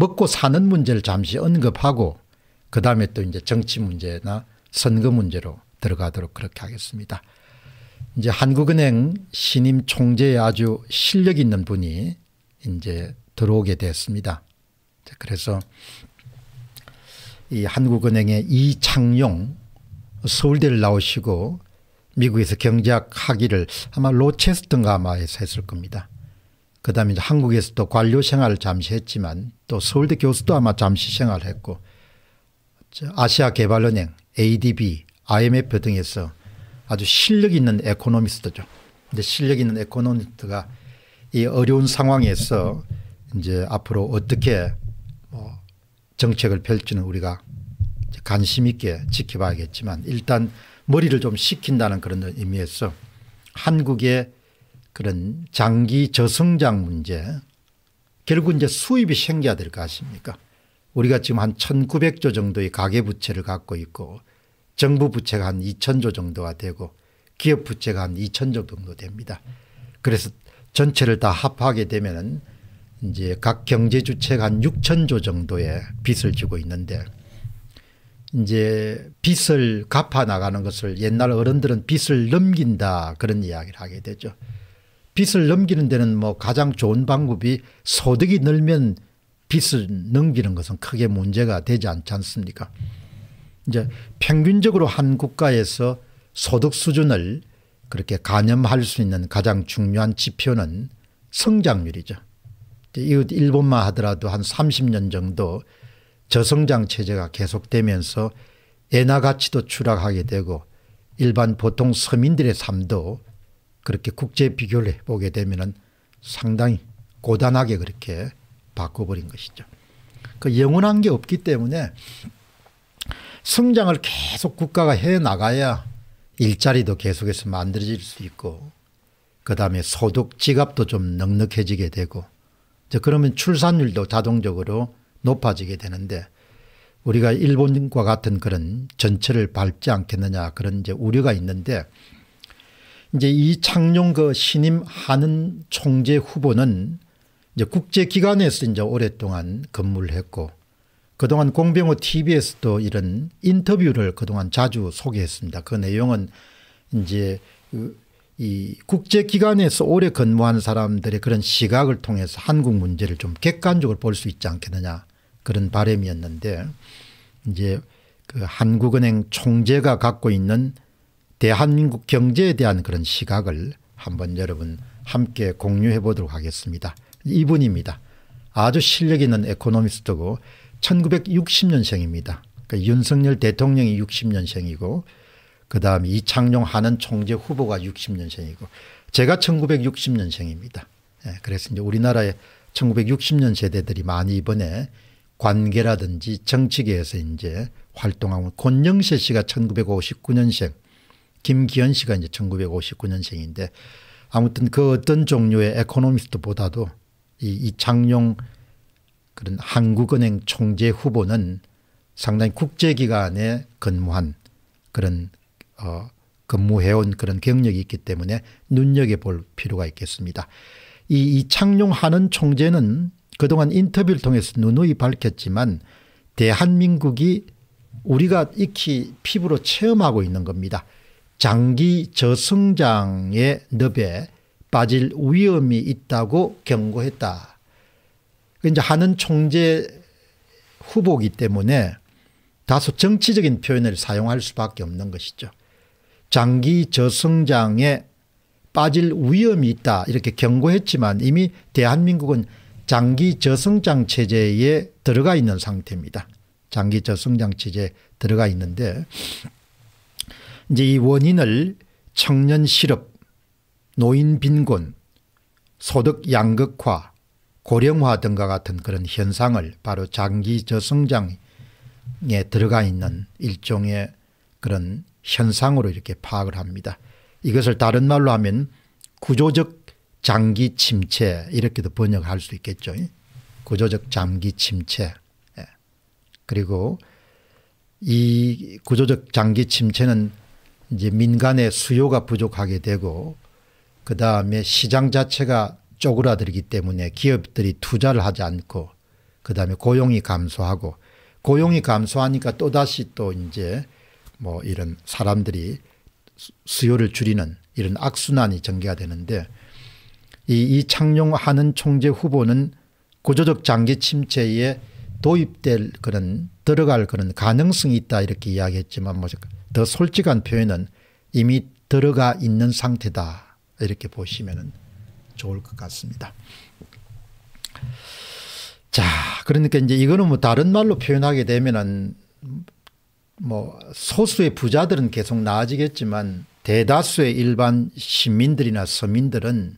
먹고 사는 문제를 잠시 언급하고 그 다음에 또 이제 정치 문제나 선거 문제로 들어가도록 그렇게 하겠습니다. 이제 한국은행 신임 총재에 아주 실력 있는 분이 이제 들어오게 됐습니다. 그래서 이 한국은행의 이창용 서울대를 나오시고 미국에서 경제학 학위를 아마 로체스턴가 아마 에서 했을 겁니다. 그 다음에 한국에서도 관료 생활을 잠시 했지만 또 서울대 교수도 아마 잠시 생활을 했고 아시아 개발은행, ADB, IMF 등에서 아주 실력 있는 에코노미스트죠. 근데 실력 있는 에코노미스트가 이 어려운 상황에서 이제 앞으로 어떻게 뭐 정책을 펼지는 우리가 관심 있게 지켜봐야겠지만 일단 머리를 좀 식힌다는 그런 의미에서 한국의 그런 장기 저성장 문제 결국 이제 수입이 생겨야 될거 아십니까 우리가 지금 한 1900조 정도의 가계부채를 갖고 있고 정부 부채가 한 2000조 정도가 되고 기업 부채가 한 2000조 정도 됩니다. 그래서 전체를 다 합하게 되면은 이제 각 경제 주체가 한 6천조 정도의 빚을 지고 있는데 이제 빚을 갚아 나가는 것을 옛날 어른들은 빚을 넘긴다 그런 이야기를 하게 되죠. 빚을 넘기는 데는 뭐 가장 좋은 방법이 소득이 늘면 빚을 넘기는 것은 크게 문제가 되지 않지 않습니까? 이제 평균적으로 한 국가에서 소득 수준을 그렇게 가늠할 수 있는 가장 중요한 지표는 성장률이죠. 이웃 일본만 하더라도 한 30년 정도 저성장 체제가 계속되면서 엔화 가치도 추락하게 되고 일반 보통 서민들의 삶도 그렇게 국제 비교를 해보게 되면 상당히 고단하게 그렇게 바꿔버린 것이죠. 그 영원한 게 없기 때문에 성장을 계속 국가가 해 나가야 일자리도 계속해서 만들어질 수 있고 그 다음에 소득 지갑도 좀 넉넉해지게 되고 그러면 출산율도 자동적으로 높아지게 되는데 우리가 일본과 같은 그런 전체를 밟지 않겠느냐 그런 이제 우려가 있는데 이제 이창룡그 신임 하는 총재 후보는 이제 국제기관에서 이제 오랫동안 근무를 했고 그동안 공병호 TV에서도 이런 인터뷰를 그동안 자주 소개했습니다. 그 내용은 이제 그 이 국제기관에서 오래 근무한 사람들의 그런 시각을 통해서 한국 문제를 좀 객관적으로 볼 수 있지 않겠느냐 그런 바람이었는데 이제 그 한국은행 총재가 갖고 있는 대한민국 경제에 대한 그런 시각을 한번 여러분 함께 공유해 보도록 하겠습니다. 이분입니다. 아주 실력 있는 에코노미스트고 1960년생입니다. 그 그러니까 윤석열 대통령이 60년생이고 그 다음 이창룡 하는 총재 후보가 60년생이고 제가 1960년생입니다. 예, 그래서 이제 우리나라의 1960년 세대들이 많이 이번에 관계라든지 정치계에서 이제 활동하고 권영세 씨가 1959년생 김기현 씨가 이제 1959년생인데 아무튼 그 어떤 종류의 에코노미스트보다도 이 이창용 그런 한국은행 총재 후보는 상당히 국제기관에 근무한 그런 어 근무해온 그런 경력이 있기 때문에 눈여겨볼 필요가 있겠습니다. 이이창룡 하는 총재는 그동안 인터뷰를 통해서 누누이 밝혔지만 대한민국이 우리가 익히 피부로 체험하고 있는 겁니다. 장기 저성장의 늪에 빠질 위험이 있다고 경고했다. 그 이제 하는 총재 후보기 때문에 다소 정치적인 표현을 사용할 수밖에 없는 것이죠. 장기 저성장에 빠질 위험이 있다 이렇게 경고했지만 이미 대한민국은 장기 저성장 체제에 들어가 있는 상태입니다. 장기 저성장 체제에 들어가 있는데 이제 이 원인을 청년 실업, 노인 빈곤, 소득 양극화, 고령화 등과 같은 그런 현상을 바로 장기 저성장에 들어가 있는 일종의 그런 현상으로 이렇게 파악을 합니다. 이것을 다른 말로 하면 구조적 장기 침체 이렇게도 번역할 수 있겠죠. 구조적 장기 침체. 예. 그리고 이 구조적 장기 침체는 이제 민간의 수요가 부족하게 되고 그 다음에 시장 자체가 쪼그라들기 때문에 기업들이 투자를 하지 않고 그 다음에 고용이 감소하고 고용이 감소하니까 또다시 또 이제 뭐 이런 사람들이 수요를 줄이는 이런 악순환이 전개가 되는데 이 이창용 하는 총재 후보는 구조적 장기 침체에 도입될 그런 들어갈 그런 가능성이 있다 이렇게 이야기했지만 뭐더 솔직한 표현은 이미 들어가 있는 상태다. 이렇게 보시면 좋을 것 같습니다. 자, 그러니까 이제 이거는 뭐 다른 말로 표현하게 되면은 뭐 소수의 부자들은 계속 나아지겠지만 대다수의 일반 시민들이나 서민들은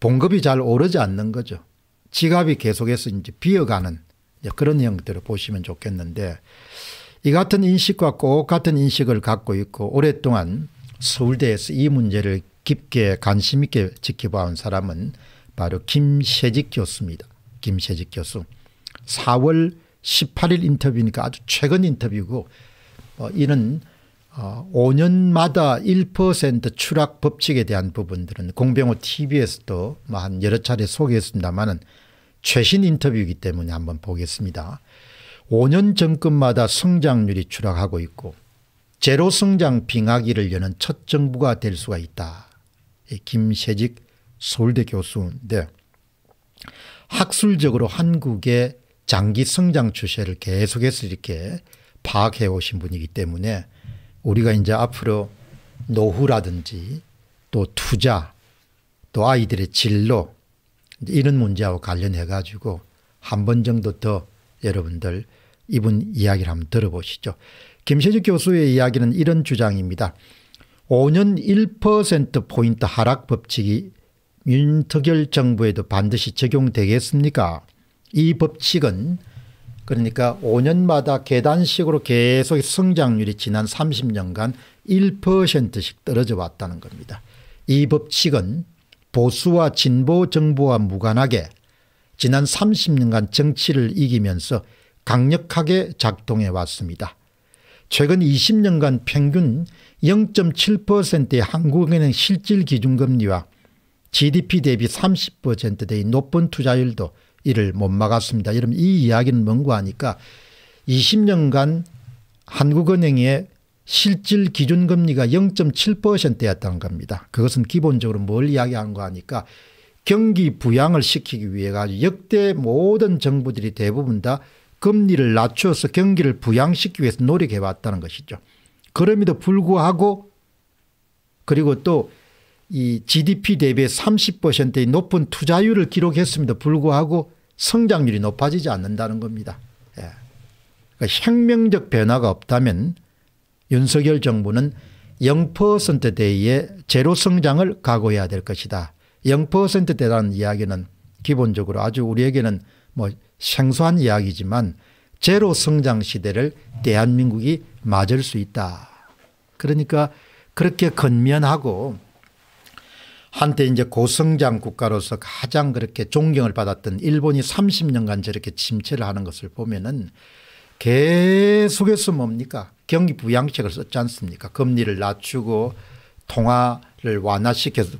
봉급이 잘 오르지 않는 거죠. 지갑이 계속해서 이제 비어가는 그런 형태로 보시면 좋겠는데 이 같은 인식과 꼭 같은 인식을 갖고 있고 오랫동안 서울대에서 이 문제를 깊게 관심 있게 지켜봐온 사람은 바로 김세직 교수입니다. 김세직 교수. 4월 18일 인터뷰니까 아주 최근 인터뷰고 어, 이는 어, 5년마다 1% 추락 법칙에 대한 부분들은 공병호 tv에서도 뭐한 여러 차례 소개했습니다마 최신 인터뷰이기 때문에 한번 보겠습니다. 5년 정권마다 성장률이 추락하고 있고 제로 성장 빙하기를 여는 첫 정부가 될 수가 있다. 김세직 서울대 교수인데 학술적으로 한국의 장기 성장 추세를 계속해서 이렇게 파악해 오신 분이기 때문에 우리가 이제 앞으로 노후라든지 또 투자 또 아이들의 진로 이런 문제하 관련해 가지고 한 번 정도 더 여러분들 이분 이야기를 한번 들어보시죠. 김세직 교수의 이야기는 이런 주장입니다. 5년 1%포인트 하락 법칙이 윤석열 정부에도 반드시 적용되겠습니까? 이 법칙은 그러니까 5년마다 계단식으로 계속 성장률이 지난 30년간 1%씩 떨어져 왔다는 겁니다. 이 법칙은 보수와 진보 정부와 무관하게 지난 30년간 정치를 이기면서 강력하게 작동해 왔습니다. 최근 20년간 평균 0.7%의 한국은행 실질 기준금리와 GDP 대비 30%대의 높은 투자율도 이를 못 막았습니다. 여러분 이 이야기는 뭔고 하니까 20년간 한국은행의 실질 기준금리가 0.7%였다는 겁니다. 그것은 기본적으로 뭘 이야기하는 거 하니까 경기 부양을 시키기 위해 가지고 역대 모든 정부들이 대부분 다 금리를 낮춰서 경기를 부양시키기 위해서 노력해 왔다는 것이죠. 그럼에도 불구하고 그리고 또 이 GDP 대비 30%의 높은 투자율을 기록했음에도 불구하고 성장률이 높아지지 않는다는 겁니다. 예. 그러니까 혁명적 변화가 없다면 윤석열 정부는 0%대의 제로 성장을 각오해야 될 것이다. 0%대라는 이야기는 기본적으로 아주 우리에게는 뭐 생소한 이야기지만 제로 성장 시대를 대한민국이 맞을 수 있다. 그러니까 그렇게 건면하고 한때 이제 고성장 국가로서 가장 그렇게 존경을 받았던 일본이 30년간 저렇게 침체를 하는 것을 보면은 계속해서 뭡니까 경기 부양책을 썼지 않습니까 금리를 낮추고 통화를 완화시켜서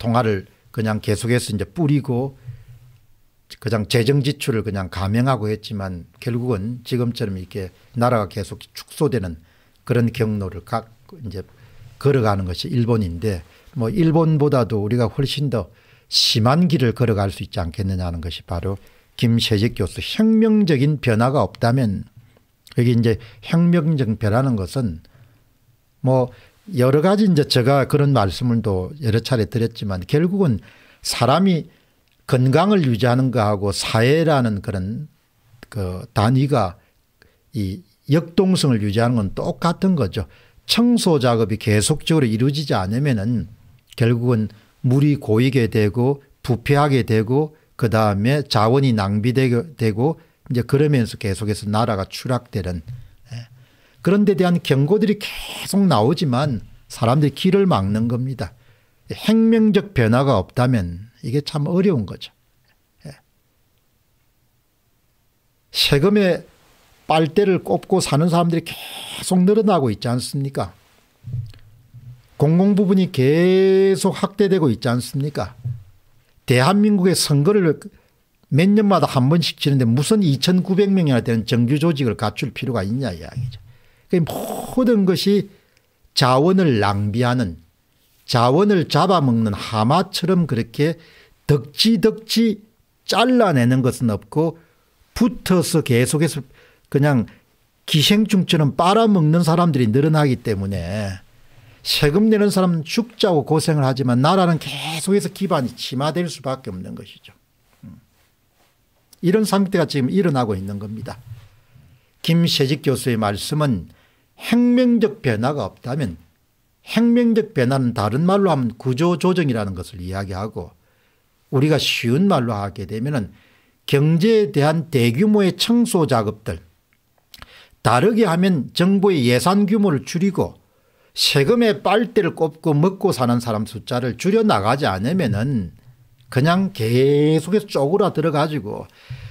통화를 그냥 계속해서 이제 뿌리고 그냥 재정 지출을 그냥 감행하고 했지만 결국은 지금처럼 이렇게 나라가 계속 축소되는 그런 경로를 각 이제 걸어가는 것이 일본인데 뭐 일본보다도 우리가 훨씬 더 심한 길을 걸어갈 수 있지 않겠느냐는 것이 바로 김세직 교수 혁명적인 변화가 없다면 여기 이제 혁명적 변화는 것은 뭐 여러 가지 이제 제가 그런 말씀을 또 여러 차례 드렸지만 결국은 사람이 건강을 유지하는 거하고 사회라는 그런 그 단위가 이 역동성을 유지하는 건 똑같은 거죠. 청소 작업이 계속적으로 이루어지지 않으면은 결국은 물이 고이게 되고 부패하게 되고 그 다음에 자원이 낭비되고 이제 그러면서 계속해서 나라가 추락되는 그런 데 대한 경고들이 계속 나오지만 사람들이 길을 막는 겁니다. 혁명적 변화가 없다면 이게 참 어려운 거죠. 예. 세금에 빨대를 꼽고 사는 사람들이 계속 늘어나고 있지 않습니까? 공공부분이 계속 확대되고 있지 않습니까? 대한민국의 선거를 몇 년마다 한 번씩 치는데 무슨 2,900명이나 되는 정규 조직을 갖출 필요가 있냐 이야기죠. 그 모든 것이 자원을 낭비하는 자원을 잡아먹는 하마처럼 그렇게 덕지덕지 잘라내는 것은 없고 붙어서 계속해서 그냥 기생충처럼 빨아먹는 사람들이 늘어나기 때문에 세금 내는 사람은 죽자고 고생을 하지만 나라는 계속해서 기반이 침하될 수밖에 없는 것이죠. 음. 이런 상태가 지금 일어나고 있는 겁니다. 김세직 교수의 말씀은 혁명적 변화가 없다면 혁명적 변화는 다른 말로 하면 구조조정이라는 것을 이야기하고 우리가 쉬운 말로 하게 되면 경제에 대한 대규모의 청소 작업들 다르게 하면 정부의 예산 규모를 줄이고 세금의 빨대를 꼽고 먹고 사는 사람 숫자를 줄여나가지 않으면 은 그냥 계속해서 쪼그라들어 가지고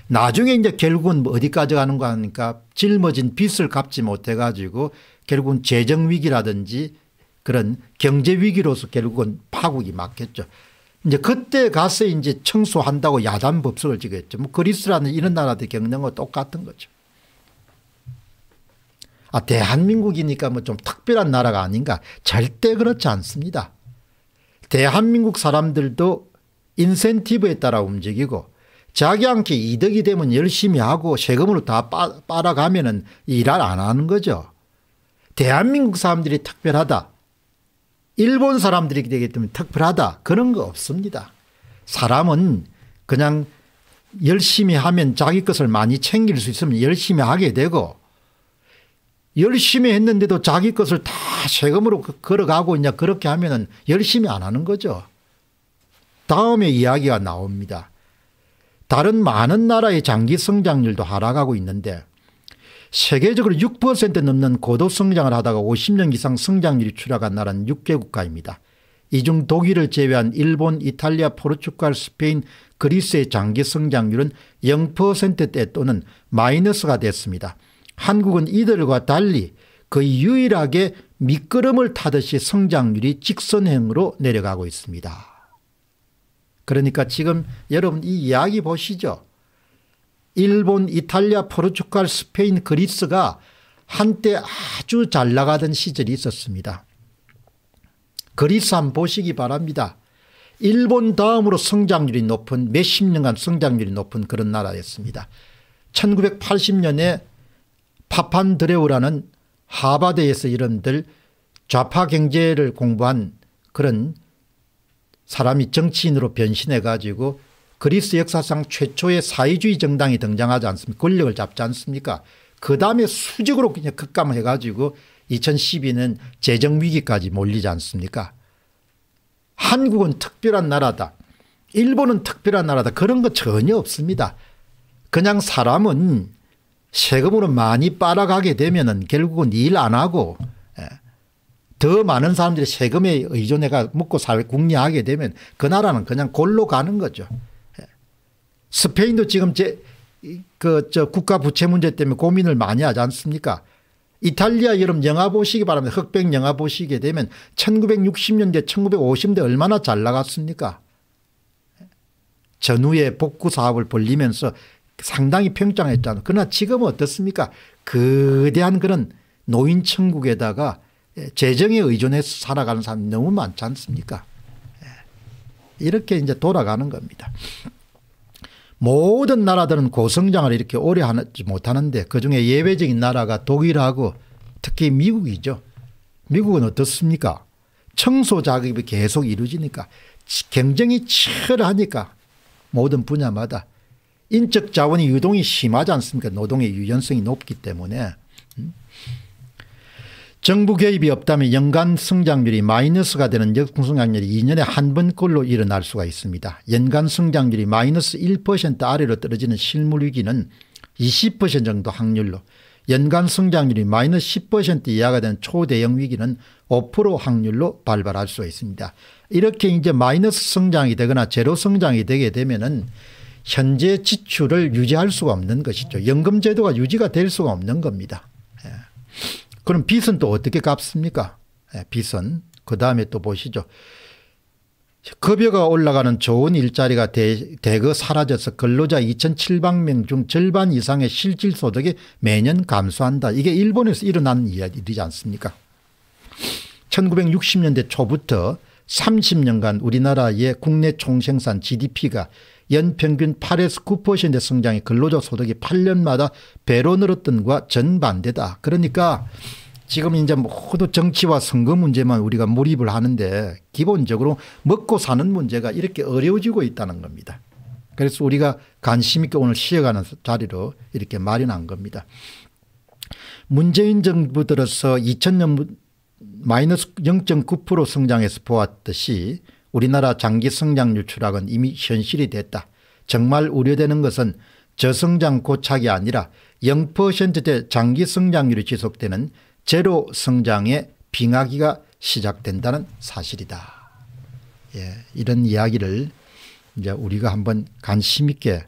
나중에 이제 결국은 뭐 어디까지 가는가 하니까 짊어진 빚을 갚지 못해 가지고 결국은 재정위기라든지 그런 경제위기로서 결국은 파국이 맞겠죠. 이제 그때 가서 이제 청소한다고 야단 법석을 지겠죠. 뭐 그리스라는 이런 나라도 겪는 거 똑같은 거죠. 아, 대한민국이니까 뭐 좀 특별한 나라가 아닌가. 절대 그렇지 않습니다. 대한민국 사람들도 인센티브에 따라 움직이고 자기한테 이득이 되면 열심히 하고 세금으로 다 빠, 빨아가면은 일을 안 하는 거죠. 대한민국 사람들이 특별하다. 일본 사람들이 되기 때문에 특별하다. 그런 거 없습니다. 사람은 그냥 열심히 하면 자기 것을 많이 챙길 수 있으면 열심히 하게 되고 열심히 했는데도 자기 것을 다 세금으로 그, 걸어가고 있냐 그렇게 하면은 열심히 안 하는 거죠. 다음에 이야기가 나옵니다. 다른 많은 나라의 장기 성장률도 하락하고 있는데 세계적으로 6% 넘는 고도 성장을 하다가 50년 이상 성장률이 추락한 나라는 6개 국가입니다. 이 중 독일을 제외한 일본, 이탈리아, 포르투갈, 스페인, 그리스의 장기 성장률은 0%대 또는 마이너스가 됐습니다. 한국은 이들과 달리 거의 유일하게 미끄럼을 타듯이 성장률이 직선행으로 내려가고 있습니다. 그러니까 지금 여러분 이 이야기 보시죠. 일본, 이탈리아, 포르투갈, 스페인, 그리스가 한때 아주 잘 나가던 시절이 있었습니다. 그리스 한번 보시기 바랍니다. 일본 다음으로 성장률이 높은 몇십 년간 성장률이 높은 그런 나라였습니다. 1980년에 파판드레우라는 하바드에서 이런들 좌파 경제를 공부한 그런 사람이 정치인으로 변신해 가지고 그리스 역사상 최초의 사회주의 정당이 등장하지 않습니까 권력을 잡지 않습니까 그 다음에 수직으로 그냥 극감해 가지고 2012년 재정위기까지 몰리지 않습니까 한국은 특별한 나라다 일본은 특별한 나라다 그런 거 전혀 없습니다 그냥 사람은 세금으로 많이 빨아가게 되면 결국은 일 안 하고 더 많은 사람들이 세금에 의존해가 먹고 살 궁리하게 되면 그 나라는 그냥 골로 가는 거죠. 예. 스페인도 지금 제, 그, 저 국가 부채 문제 때문에 고민을 많이 하지 않습니까? 이탈리아 여름 영화 보시기 바랍니다. 흑백 영화 보시게 되면 1960년대, 1950년대 얼마나 잘 나갔습니까? 예. 전후에 복구 사업을 벌리면서 상당히 평장했잖아요. 그러나 지금은 어떻습니까? 거대한 그런 노인 천국에다가 재정에 의존해서 살아가는 사람 너무 많지 않습니까? 예. 이렇게 이제 돌아가는 겁니다. 모든 나라들은 고성장을 이렇게 오래 하지 못하는데 그중에 예외적인 나라가 독일하고 특히 미국이죠. 미국은 어떻습니까? 청소 작업이 계속 이루어지니까 경쟁이 치열하니까 모든 분야마다 인적 자원이 유동이 심하지 않습니까? 노동의 유연성이 높기 때문에 정부 개입이 없다면 연간 성장률이 마이너스가 되는 역성장률이 2년에 한 번꼴로 일어날 수가 있습니다. 연간 성장률이 마이너스 1% 아래로 떨어지는 실물위기는 20% 정도 확률로 연간 성장률이 마이너스 10% 이하가 된 초대형 위기는 5% 확률로 발발할 수 있습니다. 이렇게 이제 마이너스 성장이 되거나 제로 성장이 되게 되면은 현재 지출을 유지할 수가 없는 것이죠. 연금제도가 유지가 될 수가 없는 겁니다. 그럼 빚은 또 어떻게 갚습니까? 예, 빚은. 그 다음에 또 보시죠. 급여가 올라가는 좋은 일자리가 대, 대거 사라져서 근로자 2,700명 중 절반 이상의 실질 소득이 매년 감소한다. 이게 일본에서 일어난 일이지 않습니까? 1960년대 초부터 30년간 우리나라의 국내 총생산 GDP가 연평균 8에서 9%의 성장이 근로자 소득이 8년마다 배로 늘었던 것과 전반대다. 그러니까 지금 이제 모두 정치와 선거 문제만 우리가 몰입을 하는데 기본적으로 먹고 사는 문제가 이렇게 어려워지고 있다는 겁니다. 그래서 우리가 관심 있게 오늘 쉬어가는 자리로 이렇게 마련한 겁니다. 문재인 정부 들어서 2000년 마이너스 0.9% 성장해서 보았듯이 우리나라 장기 성장 유출학은 이미 현실이 됐다. 정말 우려되는 것은 저성장 고착이 아니라 0%대 장기 성장률이 지속되는 제로 성장의 빙하기가 시작된다는 사실이다. 예, 이런 이야기를 이제 우리가 한번 관심 있게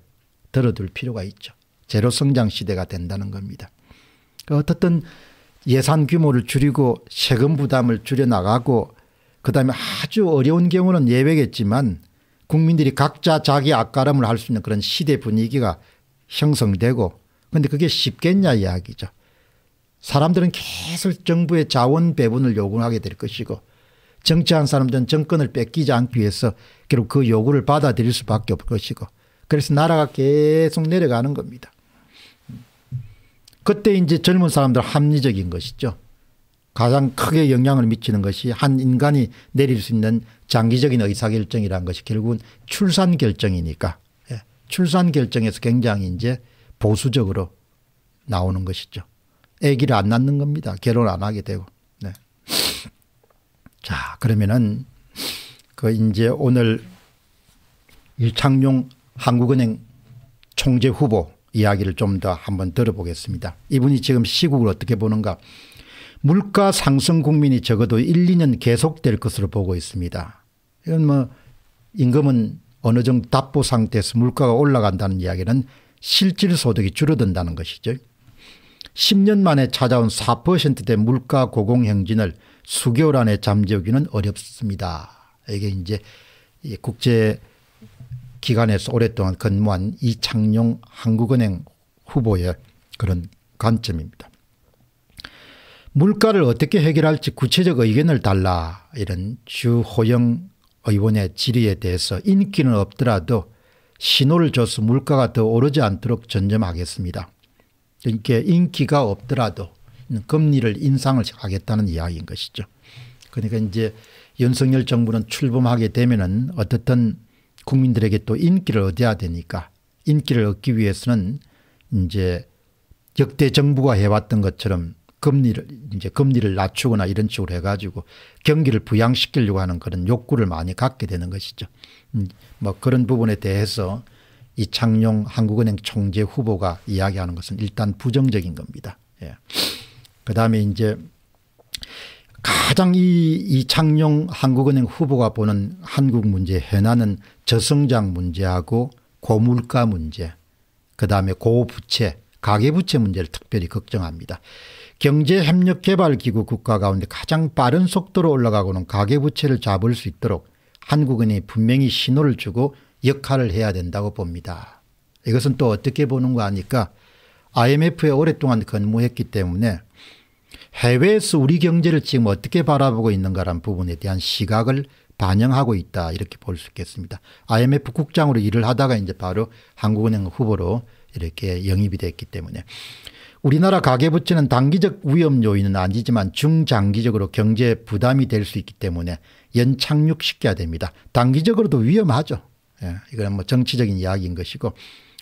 들어둘 필요가 있죠. 제로 성장 시대가 된다는 겁니다. 어떻든 예산 규모를 줄이고 세금 부담을 줄여나가고 그다음에 아주 어려운 경우는 예외겠지만 국민들이 각자 자기 악가름을 할 수 있는 그런 시대 분위기가 형성되고 근데 그게 쉽겠냐 이야기죠. 사람들은 계속 정부의 자원 배분을 요구하게 될 것이고 정치한 사람들은 정권을 뺏기지 않기 위해서 결국 그 요구를 받아들일 수밖에 없을 것이고 그래서 나라가 계속 내려가는 겁니다. 그때 이제 젊은 사람들 합리적인 것이죠. 가장 크게 영향을 미치는 것이 한 인간이 내릴 수 있는 장기적인 의사결정이라는 것이 결국은 출산 결정이니까 예. 출산 결정에서 굉장히 이제 보수적으로 나오는 것이죠. 아기를 안 낳는 겁니다. 결혼 안 하게 되고. 네. 자, 그러면은 그 이제 오늘 유창용 한국은행 총재 후보 이야기를 좀 더 한번 들어보겠습니다. 이분이 지금 시국을 어떻게 보는가 물가 상승 국민이 적어도 1, 2년 계속될 것으로 보고 있습니다. 이건 뭐 임금은 어느 정도 답보 상태에서 물가가 올라간다는 이야기는 실질 소득이 줄어든다는 것이죠. 10년 만에 찾아온 4%대 물가 고공 행진을 수개월 안에 잠재우기는 어렵습니다. 이게 이제 국제 기관에서 오랫동안 근무한 이창용 한국은행 후보의 그런 관점입니다. 물가를 어떻게 해결할지 구체적 의견을 달라 이런 주호영 의원의 질의에 대해서 인기는 없더라도 신호를 줘서 물가가 더 오르지 않도록 전념하겠습니다. 이렇게 그러니까 인기가 없더라도 금리를 인상을 하겠다는 이야기인 것이죠. 그러니까 이제 윤석열 정부는 출범하게 되면은 어떻든 국민들에게 또 인기를 얻어야 되니까 인기를 얻기 위해서는 이제 역대 정부가 해왔던 것처럼 금리를 이제 금리를 낮추거나 이런 식으로 해가지고 경기를 부양시키려고 하는 그런 욕구를 많이 갖게 되는 것이죠. 음, 뭐 그런 부분에 대해서 이창용 한국은행 총재 후보가 이야기하는 것은 일단 부정적인 겁니다. 예. 그 다음에 이제 가장 이 이창용 한국은행 후보가 보는 한국 문제 현안은 저성장 문제하고 고물가 문제, 그 다음에 고부채, 가계부채 문제를 특별히 걱정합니다. 경제협력개발기구 국가 가운데 가장 빠른 속도로 올라가고는 가계부채를 잡을 수 있도록 한국은 분명히 신호를 주고 역할을 해야 된다고 봅니다. 이것은 또 어떻게 보는 거 아니까 IMF에 오랫동안 근무했기 때문에 해외에서 우리 경제를 지금 어떻게 바라보고 있는가란 부분에 대한 시각을 반영하고 있다 이렇게 볼 수 있겠습니다. IMF 국장으로 일을 하다가 이제 바로 한국은행 후보로 이렇게 영입이 됐기 때문에 우리나라 가계부채는 단기적 위험 요인은 아니지만 중장기적으로 경제 부담이 될 수 있기 때문에 연착륙시켜야 됩니다. 단기적으로도 위험하죠. 예, 이건 뭐 정치적인 이야기인 것이고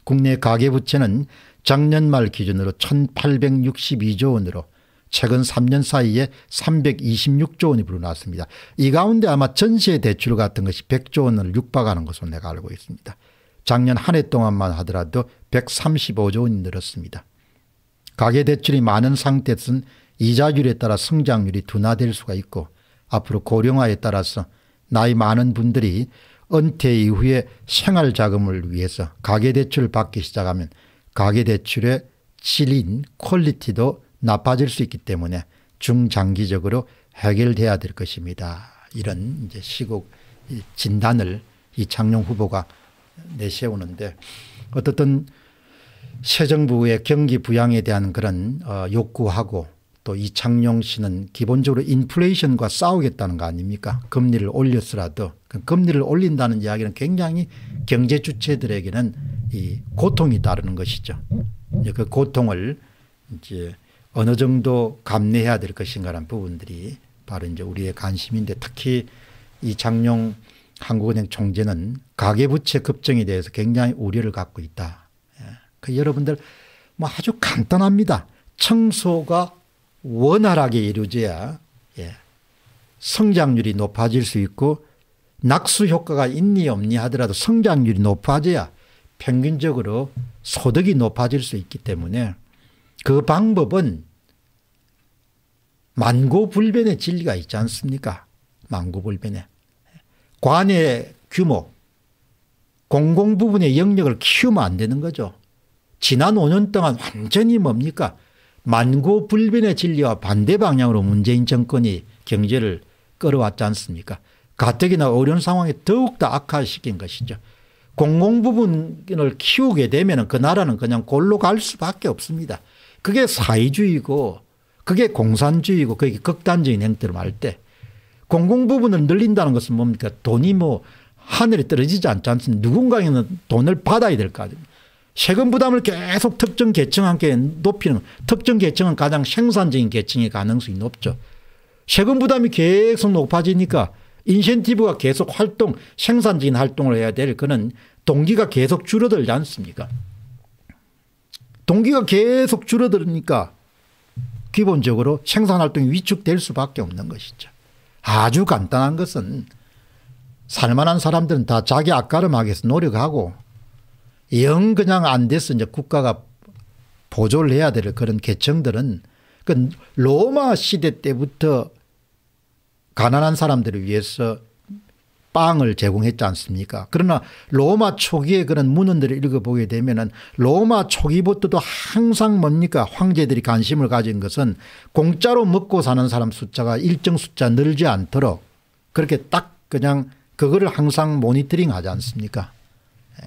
국내 가계부채는 작년 말 기준으로 1862조 원으로 최근 3년 사이에 326조 원이 불어났습니다. 이 가운데 아마 전세 대출 같은 것이 100조 원을 육박하는 것으로 내가 알고 있습니다. 작년 한 해 동안만 하더라도 135조 원이 늘었습니다. 가계대출이 많은 상태에서는 이자율에 따라 성장률이 둔화될 수가 있고 앞으로 고령화에 따라서 나이 많은 분들이 은퇴 이후에 생활자금을 위해서 가계대출을 받기 시작하면 가계대출의 질인 퀄리티도 나빠질 수 있기 때문에 중장기적으로 해결돼야 될 것입니다. 이런 이제 시국 진단을 이창용 후보가 내세우는데 어떻든 새 정부의 경기 부양에 대한 그런 어, 욕구하고 또 이창용 씨는 기본적으로 인플레이션과 싸우겠다는 거 아닙니까 금리를 올렸으라도 그 금리를 올린다는 이야기는 굉장히 경제 주체들에게는 이 고통이 따르는 것이죠. 그 고통을 이제 어느 정도 감내해야 될 것인가라는 부분들이 바로 이제 우리의 관심인데 특히 이창용 한국은행 총재는 가계부채 급증에 대해서 굉장히 우려를 갖고 있다. 예. 그 여러분들 뭐 아주 간단합니다. 청소가 원활하게 이루어져야 예, 성장률이 높아질 수 있고 낙수 효과가 있니 없니 하더라도 성장률이 높아져야 평균적으로 소득이 높아질 수 있기 때문에 그 방법은 만고불변의 진리가 있지 않습니까? 만고불변의. 관의 규모, 공공 부분의 영역을 키우면 안 되는 거죠. 지난 5년 동안 완전히 뭡니까? 만고불변의 진리와 반대 방향으로 문재인 정권이 경제를 끌어왔지 않습니까? 가뜩이나 어려운 상황에 더욱더 악화시킨 것이죠. 공공 부분을 키우게 되면 그 나라는 그냥 골로 갈 수밖에 없습니다. 그게 사회주의고 그게 공산주의고 그게 극단적인 행태로 말 때. 공공 부분을 늘린다는 것은 뭡니까? 돈이 뭐 하늘에 떨어지지 않지 않습니까? 누군가에는 돈을 받아야 될 거 아닙니까? 세금 부담을 계속 특정 계층한테 높이는 특정 계층은 가장 생산적인 계층의 가능성이 높죠. 세금 부담이 계속 높아지니까 인센티브가 계속 활동 생산적인 활동을 해야 될 그는 동기가 계속 줄어들지 않습니까? 동기가 계속 줄어들으니까 기본적으로 생산활동이 위축될 수밖에 없는 것이죠. 아주 간단한 것은 살만한 사람들은 다 자기 아가름하게 해서 노력하고 영 그냥 안 돼서 이제 국가가 보조를 해야 될 그런 계층들은 그 로마 시대 때부터 가난한 사람들을 위해서 빵을 제공했지 않습니까? 그러나 로마 초기의 그런 문헌들을 읽어보게 되면은 로마 초기부터도 항상 뭡니까? 황제들이 관심을 가진 것은 공짜로 먹고 사는 사람 숫자가 일정 숫자 늘지 않도록 그렇게 딱 그냥 그거를 항상 모니터링 하지 않습니까? 예.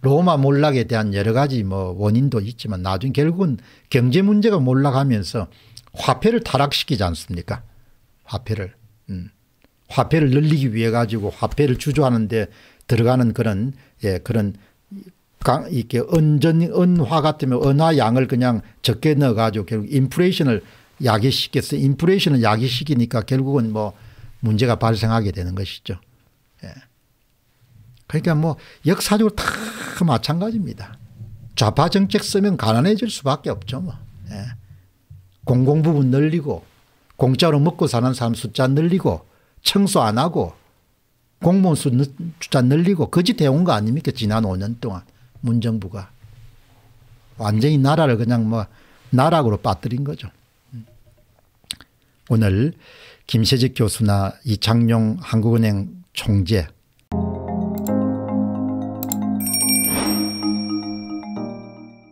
로마 몰락에 대한 여러 가지 뭐 원인도 있지만 나중 결국은 경제 문제가 몰락하면서 화폐를 타락시키지 않습니까? 화폐를. 음. 화폐를 늘리기 위해 가지고 화폐를 주조하는데 들어가는 그런 예 그런 강, 이렇게 은전 은화 같으면 은화 양을 그냥 적게 넣어 가지고 결국 인플레이션을 야기시켰어. 인플레이션을 야기시키니까 결국은 뭐 문제가 발생하게 되는 것이죠. 예. 그러니까 뭐 역사적으로 다 마찬가지입니다. 좌파 정책 쓰면 가난해질 수밖에 없죠. 뭐. 예. 공공 부분 늘리고 공짜로 먹고 사는 사람 숫자 늘리고 청소 안 하고 공무원 수 숫자 늘리고 거짓 해온 거 아닙니까 지난 5년 동안 문정부가. 완전히 나라를 그냥 뭐 나락으로 빠뜨린 거죠. 오늘 김세직 교수나 이창용 한국은행 총재